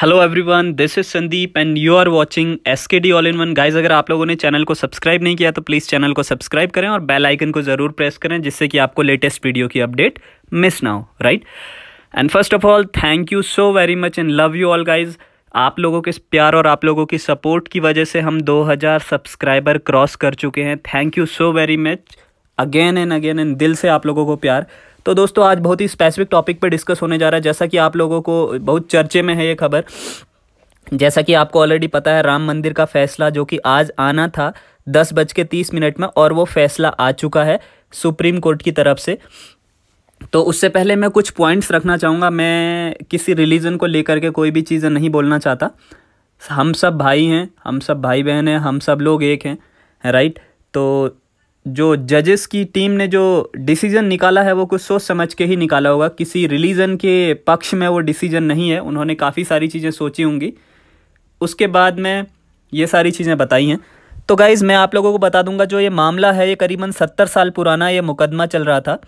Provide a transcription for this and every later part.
hello everyone this is Sandeep and you are watching S K D all in one guys अगर आप लोगों ने channel को subscribe नहीं किया तो प्लीज़ चैनल को सब्सक्राइब करें और बेल आइकन को ज़रूर प्रेस करें जिससे कि आपको लेटेस्ट वीडियो की अपडेट मिस ना हो right and first of all thank you so very much and love you all guys आप लोगों के प्यार और आप लोगों की सपोर्ट की वजह से हम 2000 सब्सक्राइबर क्रॉस कर चुके हैं thank you so very much again and again and दिल से आप लोगों को प्यार तो दोस्तों आज बहुत ही स्पेसिफिक टॉपिक पर डिस्कस होने जा रहा है जैसा कि आप लोगों को बहुत चर्चे में है ये खबर जैसा कि आपको ऑलरेडी पता है राम मंदिर का फैसला जो कि आज आना था दस बज के तीस मिनट में और वो फैसला आ चुका है सुप्रीम कोर्ट की तरफ से तो उससे पहले मैं कुछ पॉइंट्स रखना चाहूँगा मैं किसी रिलीजन को लेकर के कोई भी चीज़ें नहीं बोलना चाहता हम सब भाई हैं हम सब भाई बहन हैं हम सब लोग एक हैं राइट तो जो जजेस की टीम ने जो डिसीजन निकाला है वो कुछ सोच समझ के ही निकाला होगा किसी रिलीजन के पक्ष में वो डिसीजन नहीं है उन्होंने काफ़ी सारी चीज़ें सोची होंगी उसके बाद में ये सारी चीज़ें बताई हैं तो गाइज़ मैं आप लोगों को बता दूंगा जो ये मामला है ये करीबन सत्तर साल पुराना ये मुकदमा चल रहा था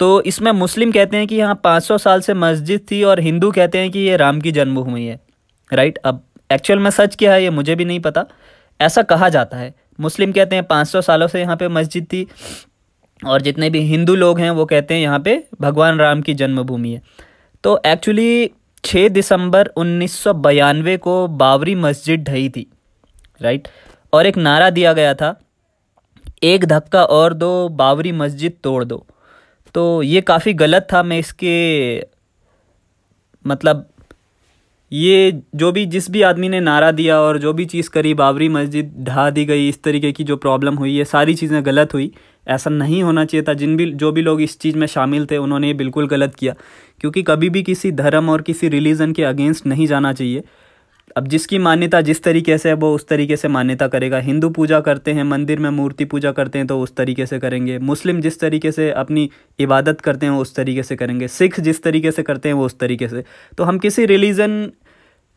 तो इसमें मुस्लिम कहते हैं कि यहाँ पाँच साल से मस्जिद थी और हिंदू कहते हैं कि ये राम की जन्मभूमि है राइट अब एक्चुअल में सच क्या है ये मुझे भी नहीं पता ऐसा कहा जाता है मुस्लिम कहते हैं पाँच सौ सालों से यहाँ पे मस्जिद थी और जितने भी हिंदू लोग हैं वो कहते हैं यहाँ पे भगवान राम की जन्मभूमि है तो एक्चुअली छः दिसंबर उन्नीस को बावरी मस्जिद ढही थी राइट और एक नारा दिया गया था एक धक्का और दो बावरी मस्जिद तोड़ दो तो ये काफ़ी गलत था मैं इसके मतलब ये जो भी जिस भी आदमी ने नारा दिया और जो भी चीज़ करी बाबरी मस्जिद ढा दी गई इस तरीके की जो प्रॉब्लम हुई ये सारी चीज़ें गलत हुई ऐसा नहीं होना चाहिए था जिन भी जो भी लोग इस चीज़ में शामिल थे उन्होंने ये बिल्कुल गलत किया क्योंकि कभी भी किसी धर्म और किसी रिलीजन के अगेंस्ट नहीं जाना चाहिए अब जिसकी मान्यता जिस तरीके से है वो उस तरीके से मान्यता करेगा हिंदू पूजा करते हैं मंदिर में मूर्ति पूजा करते हैं तो उस तरीके से करेंगे मुस्लिम जिस तरीके से अपनी इबादत करते हैं उस तरीके से करेंगे सिख जिस तरीके से करते हैं वो उस तरीके से तो हम किसी रिलीजन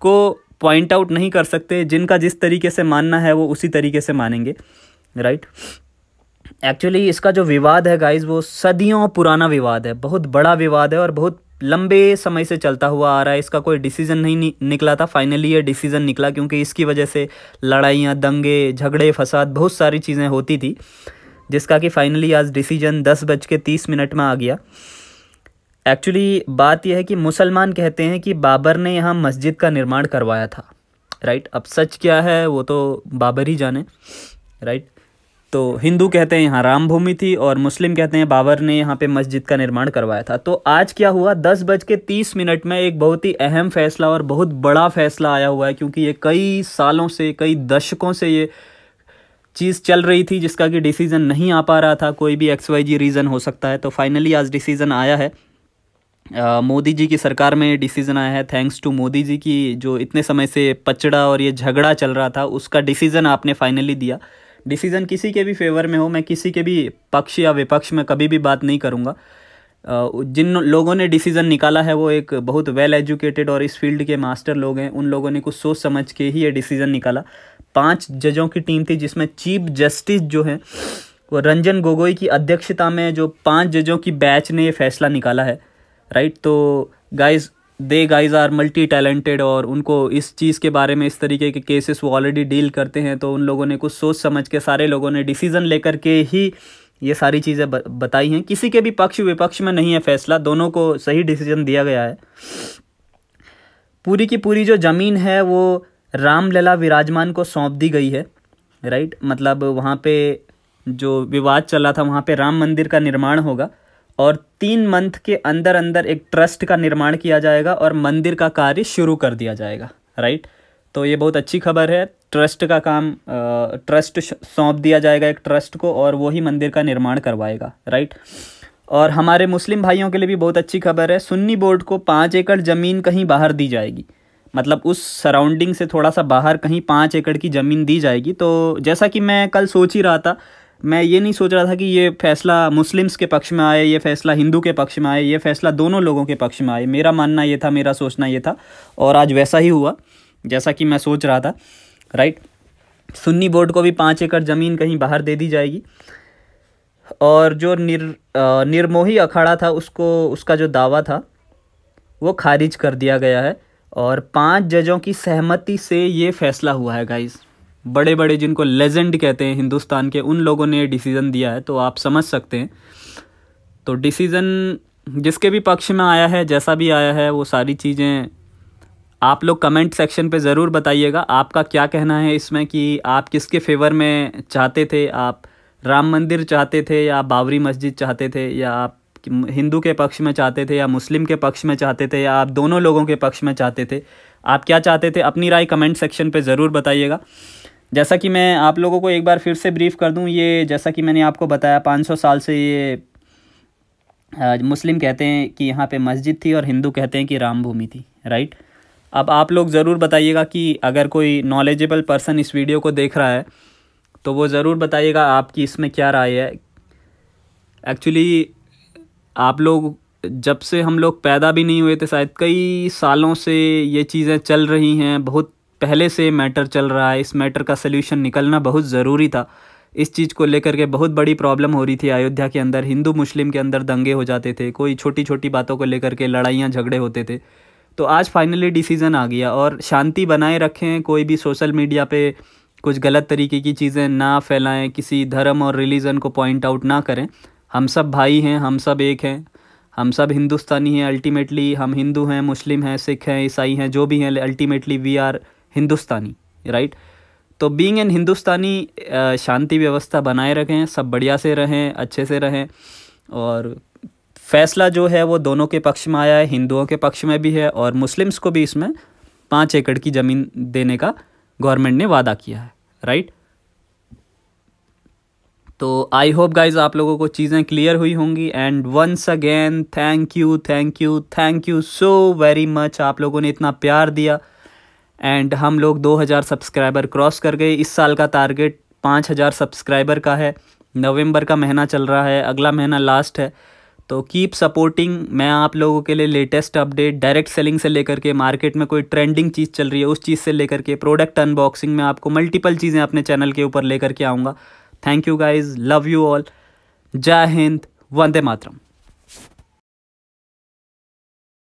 को पॉइंट आउट नहीं कर सकते जिनका जिस तरीके से मानना है वो उसी तरीके से मानेंगे राइट एक्चुअली इसका जो विवाद है गाइज वो सदियों पुराना विवाद है बहुत बड़ा विवाद है और बहुत लंबे समय से चलता हुआ आ रहा है इसका कोई डिसीजन नहीं निकला था फाइनली ये डिसीजन निकला क्योंकि इसकी वजह से लड़ाइयाँ दंगे झगड़े फसाद बहुत सारी चीज़ें होती थी जिसका कि फाइनली आज डिसीजन दस बज के तीस मिनट में आ गया एक्चुअली बात यह है कि मुसलमान कहते हैं कि बाबर ने यहाँ मस्जिद का निर्माण करवाया था राइट अब सच क्या है वो तो बाबर ही जाने राइट तो हिंदू कहते हैं यहाँ राम भूमि थी और मुस्लिम कहते हैं बाबर ने यहाँ पे मस्जिद का निर्माण करवाया था तो आज क्या हुआ दस बज के तीस मिनट में एक बहुत ही अहम फैसला और बहुत बड़ा फैसला आया हुआ है क्योंकि ये कई सालों से कई दशकों से ये चीज़ चल रही थी जिसका कि डिसीज़न नहीं आ पा रहा था कोई भी एक्स वाई जी रीज़न हो सकता है तो फाइनली आज डिसीज़न आया है मोदी जी की सरकार में डिसीज़न आया है थैंक्स टू मोदी जी की जो इतने समय से पचड़ा और ये झगड़ा चल रहा था उसका डिसीज़न आपने फाइनली दिया डिसीज़न किसी के भी फेवर में हो मैं किसी के भी पक्ष या विपक्ष में कभी भी बात नहीं करूँगा जिन लोगों ने डिसीज़न निकाला है वो एक बहुत वेल एजुकेटेड और इस फील्ड के मास्टर लोग हैं उन लोगों ने कुछ सोच समझ के ही ये डिसीज़न निकाला पांच जजों की टीम थी जिसमें चीफ जस्टिस जो हैं वो रंजन गोगोई की अध्यक्षता में जो पांच जजों की बैच ने ये फैसला निकाला है राइट तो guys they guys are multi talented और उनको इस चीज़ के बारे में इस तरीके के केसेस वो ऑलरेडी डील करते हैं तो उन लोगों ने कुछ सोच समझ के सारे लोगों ने डिसीज़न लेकर के ही ये सारी चीज़ें बताई हैं किसी के भी पक्ष विपक्ष में नहीं है फैसला दोनों को सही डिसीजन दिया गया है पूरी की पूरी जो ज़मीन है वो रामलला विराजमान को सौंप दी गई है राइट मतलब वहाँ पे जो विवाद चला था वहाँ पे राम मंदिर का निर्माण होगा और तीन मंथ के अंदर अंदर एक ट्रस्ट का निर्माण किया जाएगा और मंदिर का कार्य शुरू कर दिया जाएगा राइट तो ये बहुत अच्छी खबर है ट्रस्ट का काम ट्रस्ट सौंप दिया जाएगा एक ट्रस्ट को और वो ही मंदिर का निर्माण करवाएगा राइट और हमारे मुस्लिम भाइयों के लिए भी बहुत अच्छी खबर है सुन्नी बोर्ड को पाँच एकड़ ज़मीन कहीं बाहर दी जाएगी मतलब उस सराउंडिंग से थोड़ा सा बाहर कहीं पाँच एकड़ की ज़मीन दी जाएगी तो जैसा कि मैं कल सोच ही रहा था मैं ये नहीं सोच रहा था कि ये फैसला मुस्लिम्स के पक्ष में आए ये फैसला हिंदू के पक्ष में आए ये फैसला दोनों लोगों के पक्ष में आए मेरा मानना ये था मेरा सोचना ये था और आज वैसा ही हुआ जैसा कि मैं सोच रहा था राइट सुन्नी बोर्ड को भी पाँच एकड़ ज़मीन कहीं बाहर दे दी जाएगी और जो निर निर्मोही अखाड़ा था उसको उसका जो दावा था वो खारिज कर दिया गया है और पांच जजों की सहमति से ये फैसला हुआ है गाइज़ बड़े बड़े जिनको लेजेंड कहते हैं हिंदुस्तान के उन लोगों ने डिसीज़न दिया है तो आप समझ सकते हैं तो डिसीज़न जिसके भी पक्ष में आया है जैसा भी आया है वो सारी चीज़ें आप लोग कमेंट सेक्शन पे ज़रूर बताइएगा आपका क्या कहना है इसमें कि आप किसके फेवर में चाहते थे आप राम मंदिर चाहते थे या बाबरी मस्जिद चाहते थे या आप हिंदू के पक्ष में चाहते थे या मुस्लिम के पक्ष में चाहते थे या आप दोनों लोगों के पक्ष में चाहते थे आप क्या चाहते थे अपनी राय कमेंट सेक्शन पे ज़रूर बताइएगा जैसा कि मैं आप लोगों को एक बार फिर से ब्रीफ कर दूं ये जैसा कि मैंने आपको बताया 500 साल से ये मुस्लिम कहते हैं कि यहाँ पे मस्जिद थी और हिंदू कहते हैं कि राम भूमि थी राइट अब आप लोग ज़रूर बताइएगा कि अगर कोई नॉलेजेबल पर्सन इस वीडियो को देख रहा है तो वो ज़रूर बताइएगा आपकी इसमें क्या राय है एक्चुअली आप लोग जब से हम लोग पैदा भी नहीं हुए थे शायद कई सालों से ये चीज़ें चल रही हैं बहुत पहले से मैटर चल रहा है इस मैटर का सोल्यूशन निकलना बहुत ज़रूरी था इस चीज़ को लेकर के बहुत बड़ी प्रॉब्लम हो रही थी अयोध्या के अंदर हिंदू मुस्लिम के अंदर दंगे हो जाते थे कोई छोटी छोटी बातों को लेकर के लड़ाइयाँ झगड़े होते थे तो आज फाइनली डिसीज़न आ गया और शांति बनाए रखें कोई भी सोशल मीडिया पे कुछ गलत तरीके की चीज़ें ना फैलाएं किसी धर्म और रिलीज़न को पॉइंट आउट ना करें हम सब भाई हैं हम सब एक हैं हम सब हिंदुस्तानी हैं अल्टीमेटली हम हिंदू हैं मुस्लिम हैं सिख हैं ईसाई हैं जो भी हैं ultimately we are Hindustani right तो बीइंग एन हिंदुस्तानी शांति व्यवस्था बनाए रखें सब बढ़िया से रहें अच्छे से रहें और फैसला जो है वो दोनों के पक्ष में आया है हिंदुओं के पक्ष में भी है और मुस्लिम्स को भी इसमें पाँच एकड़ की ज़मीन देने का गवर्नमेंट ने वादा किया है राइट तो आई होप गाइज आप लोगों को चीज़ें क्लियर हुई होंगी and once again thank you thank you thank you so very much आप लोगों ने इतना प्यार दिया एंड हम लोग 2000 सब्सक्राइबर क्रॉस कर गए इस साल का टारगेट 5000 सब्सक्राइबर का है नवंबर का महीना चल रहा है अगला महीना लास्ट है तो कीप सपोर्टिंग मैं आप लोगों के लिए लेटेस्ट अपडेट डायरेक्ट सेलिंग से लेकर के मार्केट में कोई ट्रेंडिंग चीज़ चल रही है उस चीज़ से लेकर के प्रोडक्ट अनबॉक्सिंग में आपको मल्टीपल चीज़ें अपने चैनल के ऊपर लेकर के आऊँगा thank you guys love you all जय हिंद वंदे मातरम